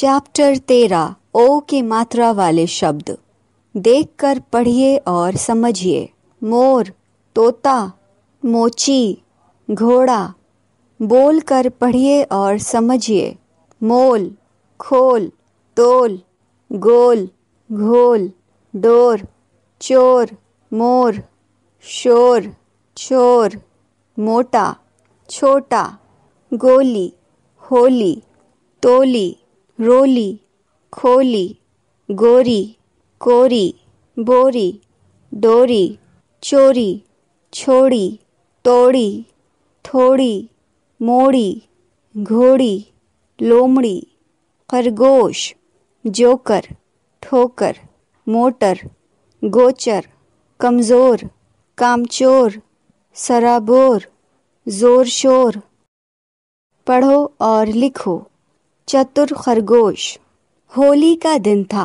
chapter तेरह ओ की मात्रा वाले शब्द देखकर पढ़िए और समझिए मोर तोता मोची घोड़ा बोलकर पढ़िए और समझिए मोल खोल तोल गोल घोल डोर चोर मोर शोर चोर मोटा छोटा गोली होली तोली रोली खोली गोरी कोरी बोरी डोरी चोरी छोड़ी तोड़ी थोड़ी मोड़ी घोड़ी लोमड़ी खरगोश जोकर ठोकर मोटर गोचर कमज़ोर कामचोर सराबोर ज़ोर शोर पढ़ो और लिखो चतुर खरगोश होली का दिन था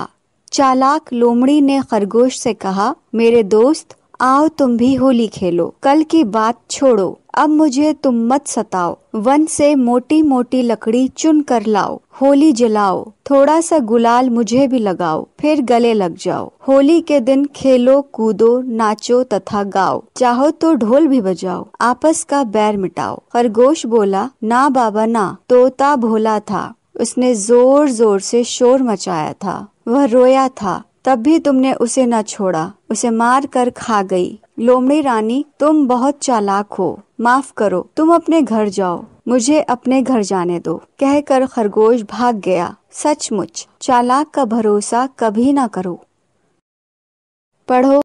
चालाक लोमड़ी ने खरगोश से कहा मेरे दोस्त आओ तुम भी होली खेलो कल की बात छोड़ो अब मुझे तुम मत सताओ वन से मोटी मोटी लकड़ी चुन कर लाओ होली जलाओ थोड़ा सा गुलाल मुझे भी लगाओ फिर गले लग जाओ होली के दिन खेलो कूदो नाचो तथा गाओ चाहो तो ढोल भी बजाओ आपस का बैर मिटाओ खरगोश बोला ना बाबा ना तोता भोला था उसने जोर जोर से शोर मचाया था वह रोया था तब भी तुमने उसे न छोड़ा उसे मार कर खा गई लोमड़ी रानी तुम बहुत चालाक हो माफ करो तुम अपने घर जाओ मुझे अपने घर जाने दो कहकर खरगोश भाग गया सचमुच चालाक का भरोसा कभी ना करो पढ़ो